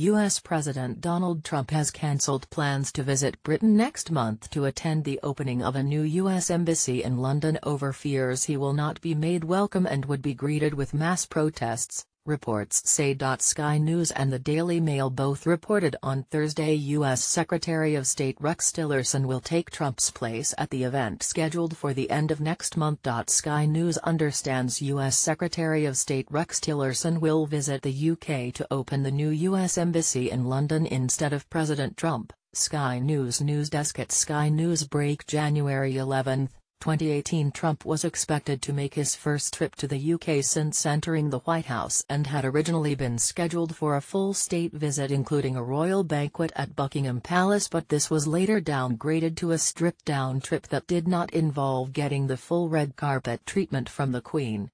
U.S. President Donald Trump has cancelled plans to visit Britain next month to attend the opening of a new U.S. embassy in London over fears he will not be made welcome and would be greeted with mass protests reports say. Sky News and the Daily Mail both reported on Thursday U.S. Secretary of State Rex Tillerson will take Trump's place at the event scheduled for the end of next month. Sky News understands U.S. Secretary of State Rex Tillerson will visit the UK to open the new U.S. Embassy in London instead of President Trump. Sky News News Desk at Sky News Break January 11, 2018 Trump was expected to make his first trip to the UK since entering the White House and had originally been scheduled for a full state visit including a royal banquet at Buckingham Palace but this was later downgraded to a stripped-down trip that did not involve getting the full red carpet treatment from the Queen.